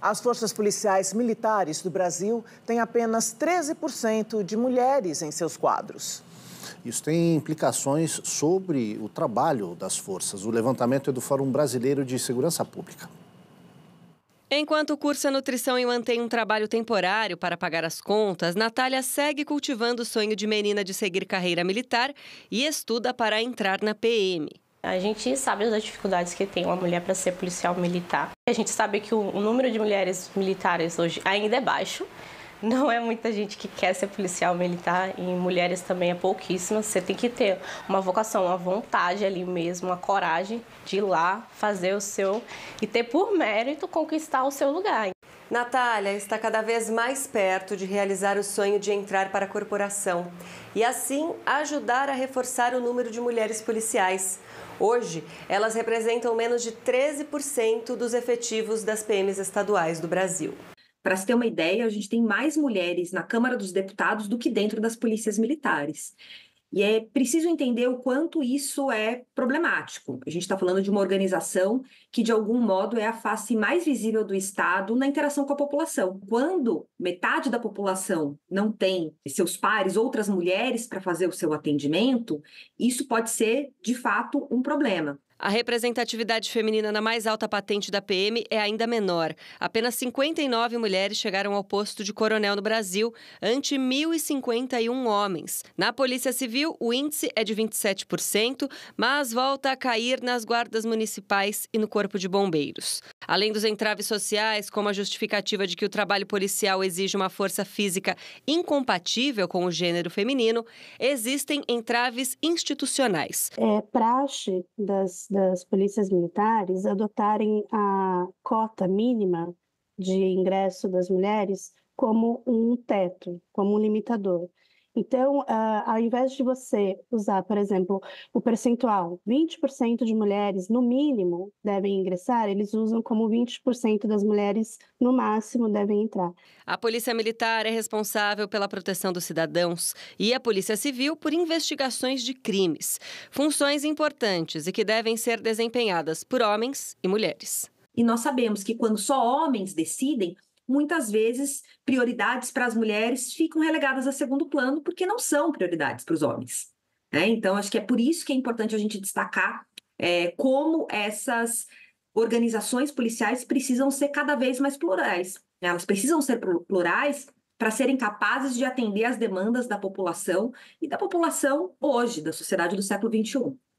As forças policiais militares do Brasil têm apenas 13% de mulheres em seus quadros. Isso tem implicações sobre o trabalho das forças. O levantamento é do Fórum Brasileiro de Segurança Pública. Enquanto cursa nutrição e mantém um trabalho temporário para pagar as contas, Natália segue cultivando o sonho de menina de seguir carreira militar e estuda para entrar na PM. A gente sabe das dificuldades que tem uma mulher para ser policial militar. A gente sabe que o número de mulheres militares hoje ainda é baixo. Não é muita gente que quer ser policial militar e mulheres também é pouquíssima. Você tem que ter uma vocação, uma vontade ali mesmo, uma coragem de ir lá fazer o seu e ter por mérito conquistar o seu lugar. Natália está cada vez mais perto de realizar o sonho de entrar para a corporação e, assim, ajudar a reforçar o número de mulheres policiais. Hoje, elas representam menos de 13% dos efetivos das PMs estaduais do Brasil. Para se ter uma ideia, a gente tem mais mulheres na Câmara dos Deputados do que dentro das polícias militares. E é preciso entender o quanto isso é problemático. A gente está falando de uma organização que, de algum modo, é a face mais visível do Estado na interação com a população. Quando metade da população não tem seus pares, outras mulheres, para fazer o seu atendimento, isso pode ser, de fato, um problema. A representatividade feminina na mais alta patente da PM é ainda menor. Apenas 59 mulheres chegaram ao posto de coronel no Brasil, ante 1.051 homens. Na Polícia Civil, o índice é de 27%, mas volta a cair nas guardas municipais e no Corpo de Bombeiros. Além dos entraves sociais, como a justificativa de que o trabalho policial exige uma força física incompatível com o gênero feminino, existem entraves institucionais. É praxe das das polícias militares adotarem a cota mínima de ingresso das mulheres como um teto, como um limitador. Então, uh, ao invés de você usar, por exemplo, o percentual 20% de mulheres no mínimo devem ingressar, eles usam como 20% das mulheres no máximo devem entrar. A Polícia Militar é responsável pela proteção dos cidadãos e a Polícia Civil por investigações de crimes, funções importantes e que devem ser desempenhadas por homens e mulheres. E nós sabemos que quando só homens decidem, muitas vezes prioridades para as mulheres ficam relegadas a segundo plano porque não são prioridades para os homens. Né? Então, acho que é por isso que é importante a gente destacar é, como essas organizações policiais precisam ser cada vez mais plurais. Né? Elas precisam ser plurais para serem capazes de atender às demandas da população e da população hoje, da sociedade do século XXI.